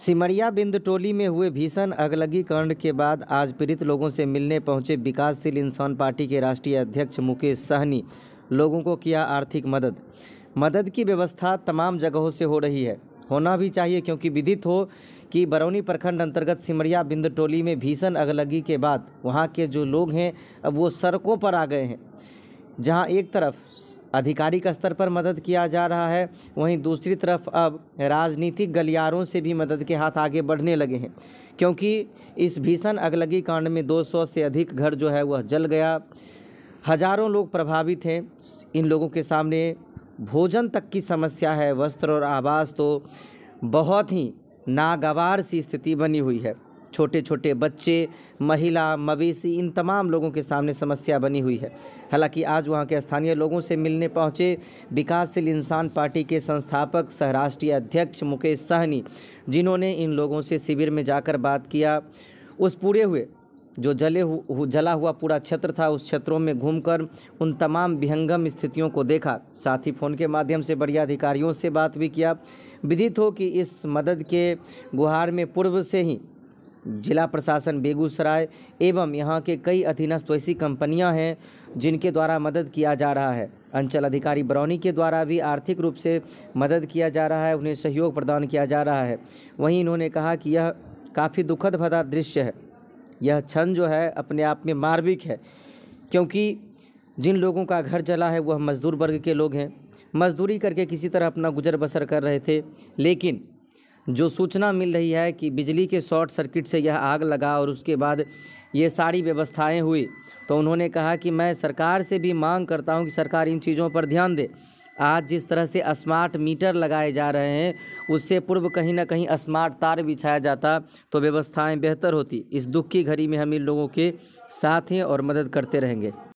सिमरिया बिंद टोली में हुए भीषण अगलगी कांड के बाद आज पीड़ित लोगों से मिलने पहुंचे विकासशील इंसान पार्टी के राष्ट्रीय अध्यक्ष मुकेश सहनी लोगों को किया आर्थिक मदद मदद की व्यवस्था तमाम जगहों से हो रही है होना भी चाहिए क्योंकि विदित हो कि बरौनी प्रखंड अंतर्गत सिमरिया बिंद टोली में भीषण अगलगी के बाद वहाँ के जो लोग हैं अब वो सड़कों पर आ गए हैं जहाँ एक तरफ आधिकारिक स्तर पर मदद किया जा रहा है वहीं दूसरी तरफ अब राजनीतिक गलियारों से भी मदद के हाथ आगे बढ़ने लगे हैं क्योंकि इस भीषण अगलगी कांड में 200 से अधिक घर जो है वह जल गया हजारों लोग प्रभावित हैं इन लोगों के सामने भोजन तक की समस्या है वस्त्र और आवास तो बहुत ही नागवार सी स्थिति बनी हुई है छोटे छोटे बच्चे महिला मवेशी इन तमाम लोगों के सामने समस्या बनी हुई है हालांकि आज वहां के स्थानीय लोगों से मिलने पहुंचे विकासशील इंसान पार्टी के संस्थापक सहराष्ट्रीय अध्यक्ष मुकेश सहनी जिन्होंने इन लोगों से शिविर में जाकर बात किया उस पूरे हुए जो जले हु, जला हुआ पूरा क्षेत्र था उस क्षेत्रों में घूमकर उन तमाम विहंगम स्थितियों को देखा साथ ही फ़ोन के माध्यम से बड़ी अधिकारियों से बात भी किया विदित हो कि इस मदद के गुहार में पूर्व से ही जिला प्रशासन बेगूसराय एवं यहाँ के कई अधीनस्थ ऐसी कंपनियाँ हैं जिनके द्वारा मदद किया जा रहा है अंचल अधिकारी बरौनी के द्वारा भी आर्थिक रूप से मदद किया जा रहा है उन्हें सहयोग प्रदान किया जा रहा है वहीं इन्होंने कहा कि यह काफ़ी दुखद भरा दृश्य है यह क्षण जो है अपने आप में मार्मिक है क्योंकि जिन लोगों का घर जला है वह मज़दूर वर्ग के लोग हैं मजदूरी करके किसी तरह अपना गुजर बसर कर रहे थे लेकिन जो सूचना मिल रही है कि बिजली के शॉर्ट सर्किट से यह आग लगा और उसके बाद ये सारी व्यवस्थाएं हुई तो उन्होंने कहा कि मैं सरकार से भी मांग करता हूं कि सरकार इन चीज़ों पर ध्यान दे आज जिस तरह से स्मार्ट मीटर लगाए जा रहे हैं उससे पूर्व कहीं ना कहीं स्मार्ट तार बिछाया जाता तो व्यवस्थाएँ बेहतर होती इस दुख की घड़ी में हम इन लोगों के साथ हैं और मदद करते रहेंगे